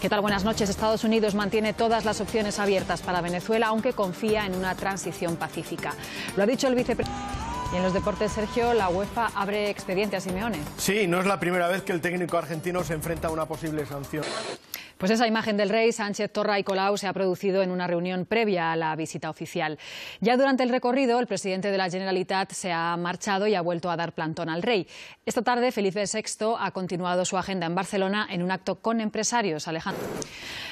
¿Qué tal? Buenas noches. Estados Unidos mantiene todas las opciones abiertas para Venezuela, aunque confía en una transición pacífica. Lo ha dicho el vicepresidente. Y en los deportes, Sergio, la UEFA abre expediente a Simeone. Sí, no es la primera vez que el técnico argentino se enfrenta a una posible sanción. Pues esa imagen del rey Sánchez Torra y Colau se ha producido en una reunión previa a la visita oficial. Ya durante el recorrido, el presidente de la Generalitat se ha marchado y ha vuelto a dar plantón al rey. Esta tarde, Felipe VI ha continuado su agenda en Barcelona en un acto con empresarios. Alejandro.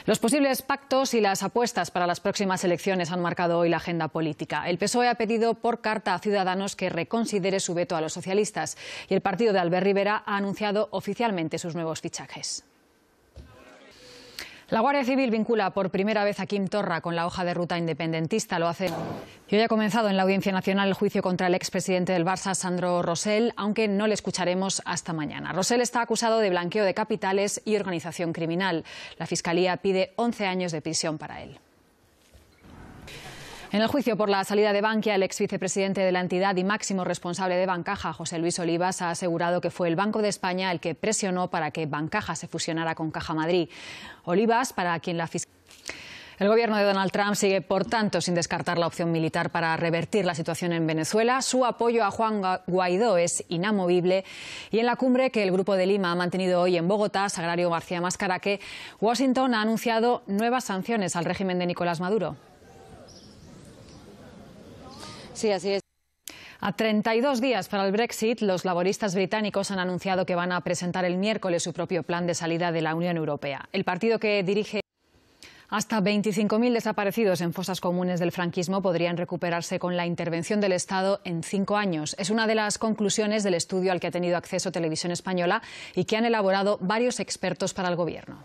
Los posibles pactos y las apuestas para las próximas elecciones han marcado hoy la agenda política. El PSOE ha pedido por carta a Ciudadanos que reconsidere su veto a los socialistas y el partido de Albert Rivera ha anunciado oficialmente sus nuevos fichajes. La Guardia Civil vincula por primera vez a Kim Torra con la hoja de ruta independentista. Lo hace. Y hoy ha comenzado en la Audiencia Nacional el juicio contra el expresidente del Barça, Sandro Rosell, aunque no le escucharemos hasta mañana. Rosell está acusado de blanqueo de capitales y organización criminal. La Fiscalía pide 11 años de prisión para él. En el juicio por la salida de Bankia, el ex vicepresidente de la entidad y máximo responsable de Bancaja, José Luis Olivas, ha asegurado que fue el Banco de España el que presionó para que Bancaja se fusionara con Caja Madrid. Olivas, para quien la El gobierno de Donald Trump sigue, por tanto, sin descartar la opción militar para revertir la situación en Venezuela. Su apoyo a Juan Guaidó es inamovible. Y en la cumbre que el Grupo de Lima ha mantenido hoy en Bogotá, Sagrario García Mascaraque, Washington ha anunciado nuevas sanciones al régimen de Nicolás Maduro. Sí, así A 32 días para el Brexit, los laboristas británicos han anunciado que van a presentar el miércoles su propio plan de salida de la Unión Europea. El partido que dirige hasta 25.000 desaparecidos en fosas comunes del franquismo podrían recuperarse con la intervención del Estado en cinco años. Es una de las conclusiones del estudio al que ha tenido acceso Televisión Española y que han elaborado varios expertos para el Gobierno.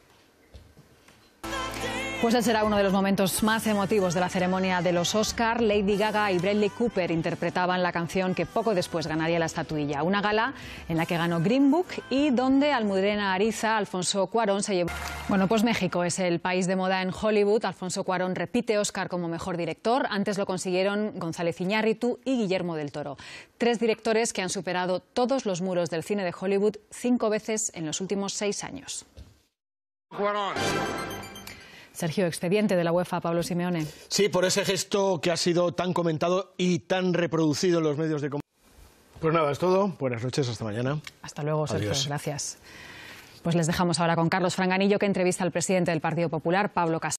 Pues ese será uno de los momentos más emotivos de la ceremonia de los Oscar. Lady Gaga y Bradley Cooper interpretaban la canción que poco después ganaría la estatuilla. Una gala en la que ganó Green Book y donde Almudena Ariza, Alfonso Cuarón se llevó. Bueno, pues México es el país de moda en Hollywood. Alfonso Cuarón repite Oscar como mejor director. Antes lo consiguieron González Iñárritu y Guillermo del Toro. Tres directores que han superado todos los muros del cine de Hollywood cinco veces en los últimos seis años. Sergio, expediente de la UEFA, Pablo Simeone. Sí, por ese gesto que ha sido tan comentado y tan reproducido en los medios de comunicación. Pues nada, es todo. Buenas noches, hasta mañana. Hasta luego, Sergio. Gracias. Pues les dejamos ahora con Carlos Franganillo, que entrevista al presidente del Partido Popular, Pablo Casado.